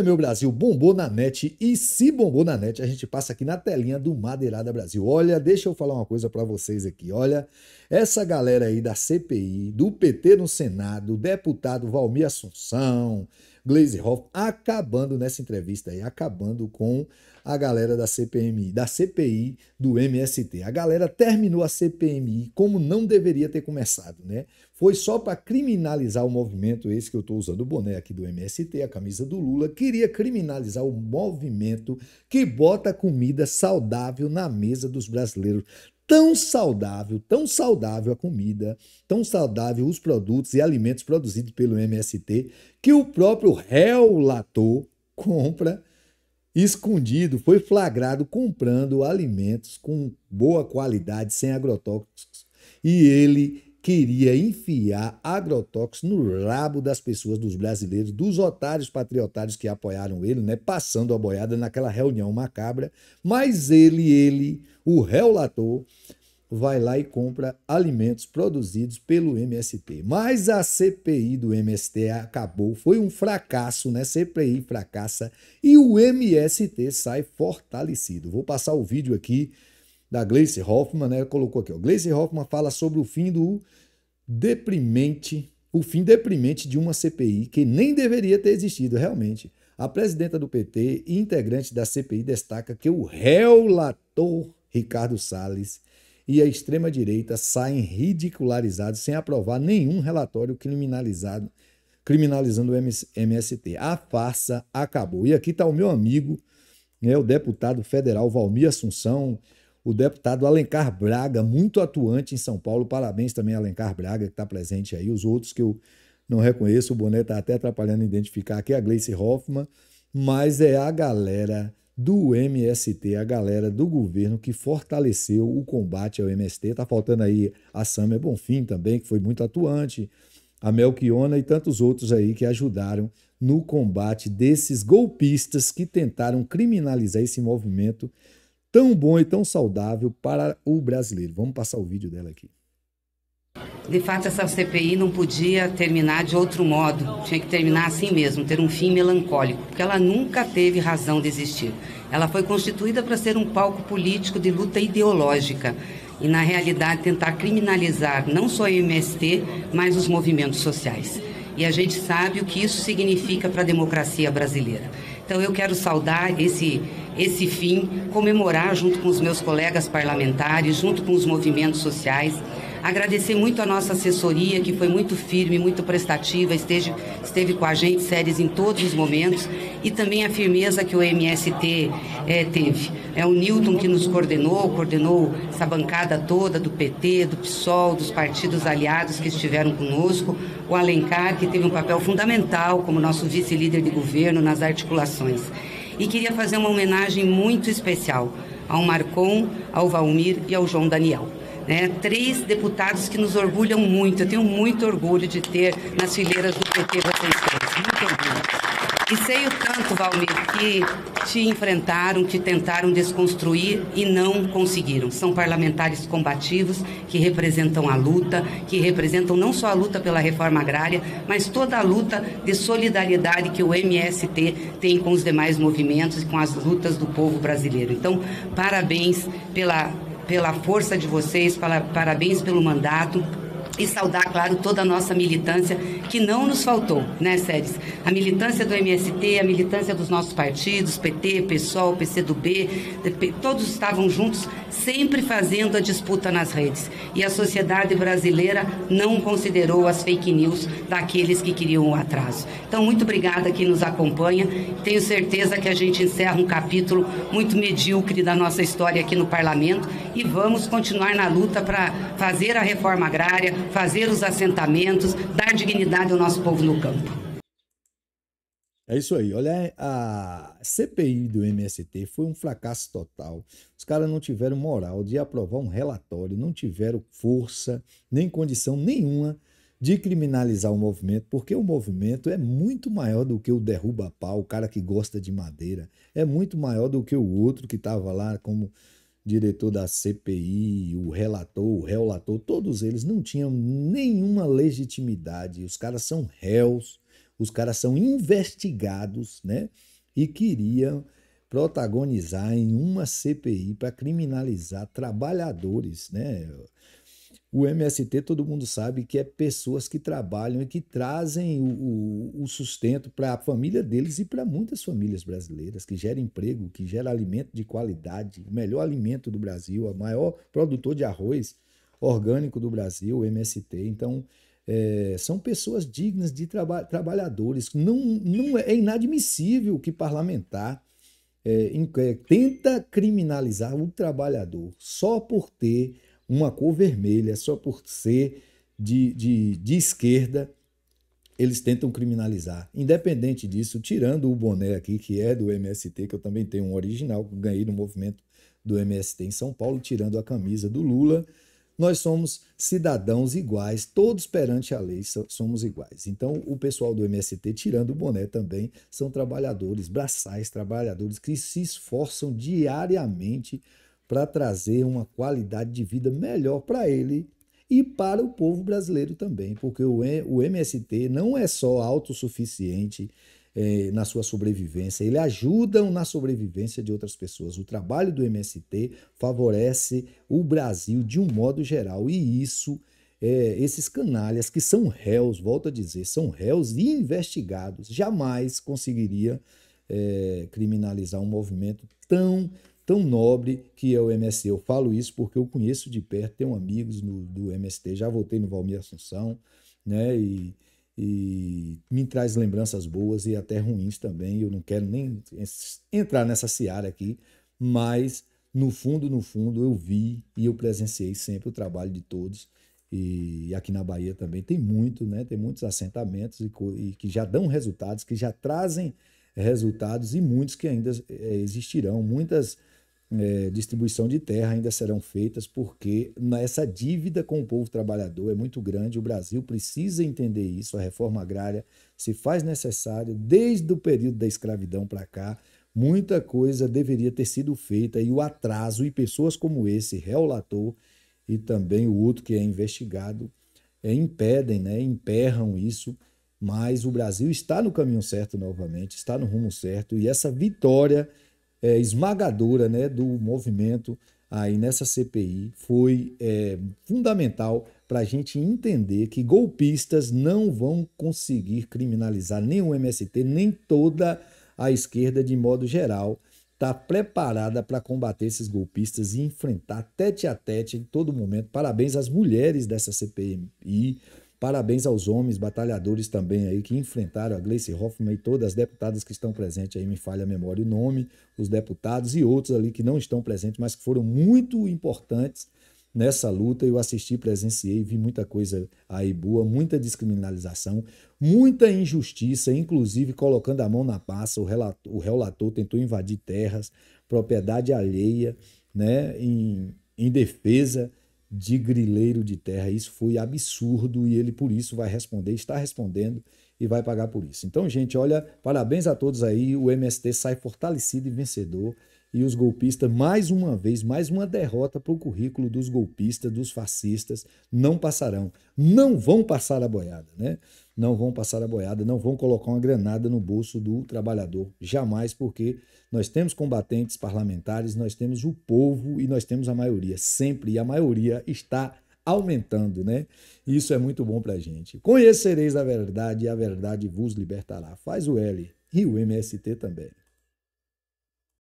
meu Brasil, bombou na net. E se bombou na net, a gente passa aqui na telinha do Madeirada Brasil. Olha, deixa eu falar uma coisa para vocês aqui. Olha, essa galera aí da CPI, do PT no Senado, deputado Valmir Assunção, Glaze Hoff, acabando nessa entrevista aí, acabando com a galera da CPMI, da CPI do MST. A galera terminou a CPMI como não deveria ter começado, né? Foi só para criminalizar o movimento, esse que eu estou usando o boné aqui do MST, a camisa do Lula, queria criminalizar o movimento que bota comida saudável na mesa dos brasileiros tão saudável, tão saudável a comida, tão saudável os produtos e alimentos produzidos pelo MST, que o próprio relator compra escondido, foi flagrado comprando alimentos com boa qualidade, sem agrotóxicos. E ele queria enfiar agrotóxico no rabo das pessoas, dos brasileiros, dos otários patriotários que apoiaram ele, né, passando a boiada naquela reunião macabra. Mas ele, ele, o relator, vai lá e compra alimentos produzidos pelo MST. Mas a CPI do MST acabou, foi um fracasso, né? CPI fracassa e o MST sai fortalecido. Vou passar o vídeo aqui da Gleice Hoffman, né? Colocou aqui, ó. Gleice Hoffman fala sobre o fim do deprimente, o fim deprimente de uma CPI que nem deveria ter existido realmente. A presidenta do PT e integrante da CPI destaca que o relator Ricardo Salles e a extrema-direita saem ridicularizados sem aprovar nenhum relatório criminalizado, criminalizando o MST. A farsa acabou. E aqui está o meu amigo, né, o deputado federal Valmir Assunção, o deputado Alencar Braga, muito atuante em São Paulo. Parabéns também, Alencar Braga, que está presente aí. Os outros que eu não reconheço, o boné está até atrapalhando identificar aqui, a Gleice Hoffmann, mas é a galera do MST, a galera do governo que fortaleceu o combate ao MST. Está faltando aí a Samia Bonfim também, que foi muito atuante, a Melchiona e tantos outros aí que ajudaram no combate desses golpistas que tentaram criminalizar esse movimento tão bom e tão saudável para o brasileiro. Vamos passar o vídeo dela aqui. De fato, essa CPI não podia terminar de outro modo. Tinha que terminar assim mesmo, ter um fim melancólico, porque ela nunca teve razão de existir. Ela foi constituída para ser um palco político de luta ideológica e, na realidade, tentar criminalizar não só a MST, mas os movimentos sociais. E a gente sabe o que isso significa para a democracia brasileira. Então, eu quero saudar esse esse fim, comemorar junto com os meus colegas parlamentares, junto com os movimentos sociais. Agradecer muito a nossa assessoria, que foi muito firme, muito prestativa, esteve, esteve com a gente séries em todos os momentos, e também a firmeza que o MST é, eh, teve. É o Newton que nos coordenou, coordenou essa bancada toda do PT, do PSOL, dos partidos aliados que estiveram conosco, o Alencar, que teve um papel fundamental como nosso vice-líder de governo nas articulações e queria fazer uma homenagem muito especial ao Marcon, ao Valmir e ao João Daniel. Né? Três deputados que nos orgulham muito. Eu tenho muito orgulho de ter nas fileiras do PT vocês três. Muito orgulho. E sei o tanto, Valmir, que te enfrentaram, que tentaram desconstruir e não conseguiram. São parlamentares combativos que representam a luta, que representam não só a luta pela reforma agrária, mas toda a luta de solidariedade que o MST tem com os demais movimentos e com as lutas do povo brasileiro. Então, parabéns pela, pela força de vocês, para, parabéns pelo mandato, e saudar, claro, toda a nossa militância que não nos faltou, né, Séries? A militância do MST, a militância dos nossos partidos, PT, PSOL, PCdoB, todos estavam juntos, sempre fazendo a disputa nas redes. E a sociedade brasileira não considerou as fake news daqueles que queriam o atraso. Então, muito obrigada a quem nos acompanha. Tenho certeza que a gente encerra um capítulo muito medíocre da nossa história aqui no parlamento e vamos continuar na luta para fazer a reforma agrária, fazer os assentamentos, dar dignidade do nosso povo no campo. É isso aí. Olha, a CPI do MST foi um fracasso total. Os caras não tiveram moral de aprovar um relatório, não tiveram força, nem condição nenhuma de criminalizar o movimento, porque o movimento é muito maior do que o derruba-pau, o cara que gosta de madeira, é muito maior do que o outro que estava lá como diretor da CPI, o relator, o relator, todos eles não tinham nenhuma legitimidade. Os caras são réus, os caras são investigados, né? E queriam protagonizar em uma CPI para criminalizar trabalhadores, né? O MST, todo mundo sabe que é pessoas que trabalham e que trazem o, o, o sustento para a família deles e para muitas famílias brasileiras, que gera emprego, que gera alimento de qualidade, o melhor alimento do Brasil, o maior produtor de arroz orgânico do Brasil, o MST. Então, é, são pessoas dignas de traba trabalhadores. Não, não é, é inadmissível que parlamentar é, é, tenta criminalizar o trabalhador só por ter uma cor vermelha, só por ser de, de, de esquerda, eles tentam criminalizar. Independente disso, tirando o boné aqui, que é do MST, que eu também tenho um original, ganhei no movimento do MST em São Paulo, tirando a camisa do Lula, nós somos cidadãos iguais, todos perante a lei somos iguais. Então, o pessoal do MST, tirando o boné também, são trabalhadores braçais, trabalhadores que se esforçam diariamente para trazer uma qualidade de vida melhor para ele e para o povo brasileiro também, porque o MST não é só autossuficiente eh, na sua sobrevivência, ele ajuda na sobrevivência de outras pessoas. O trabalho do MST favorece o Brasil de um modo geral e isso. Eh, esses canalhas que são réus, volto a dizer, são réus e investigados, jamais conseguiria eh, criminalizar um movimento tão tão nobre que é o MST. Eu falo isso porque eu conheço de perto, tenho amigos no, do MST, já voltei no Valmir Assunção, né? E, e me traz lembranças boas e até ruins também. Eu não quero nem entrar nessa seara aqui, mas no fundo, no fundo, eu vi e eu presenciei sempre o trabalho de todos. E aqui na Bahia também tem muito, né? Tem muitos assentamentos e, e que já dão resultados, que já trazem resultados e muitos que ainda eh, existirão. Muitas é, distribuição de terra ainda serão feitas, porque essa dívida com o povo trabalhador é muito grande. O Brasil precisa entender isso. A reforma agrária se faz necessária desde o período da escravidão para cá. Muita coisa deveria ter sido feita e o atraso, e pessoas como esse, relator e também o outro que é investigado, é, impedem, né, emperram isso. Mas o Brasil está no caminho certo novamente, está no rumo certo, e essa vitória é, esmagadora né, do movimento aí nessa CPI foi é, fundamental para a gente entender que golpistas não vão conseguir criminalizar nem o MST, nem toda a esquerda de modo geral está preparada para combater esses golpistas e enfrentar tete a tete em todo momento. Parabéns às mulheres dessa CPMI, parabéns aos homens batalhadores também aí que enfrentaram a Gleice Hoffmann e todas as deputadas que estão presentes aí, me falha a memória o nome, os deputados e outros ali que não estão presentes, mas que foram muito importantes Nessa luta eu assisti, presenciei, vi muita coisa aí boa, muita descriminalização, muita injustiça, inclusive colocando a mão na passa, o, relator, o relator tentou invadir terras, propriedade alheia, né, em, em defesa de grileiro de terra. Isso foi absurdo e ele por isso vai responder, está respondendo e vai pagar por isso. Então, gente, olha, parabéns a todos aí, o MST sai fortalecido e vencedor e os golpistas, mais uma vez, mais uma derrota para o currículo dos golpistas, dos fascistas, não passarão. Não vão passar a boiada, né? Não vão passar a boiada, não vão colocar uma granada no bolso do trabalhador, jamais, porque nós temos combatentes parlamentares, nós temos o povo e nós temos a maioria, sempre, e a maioria está aumentando, né? Isso é muito bom para a gente. Conhecereis a verdade e a verdade vos libertará. Faz o L e o MST também.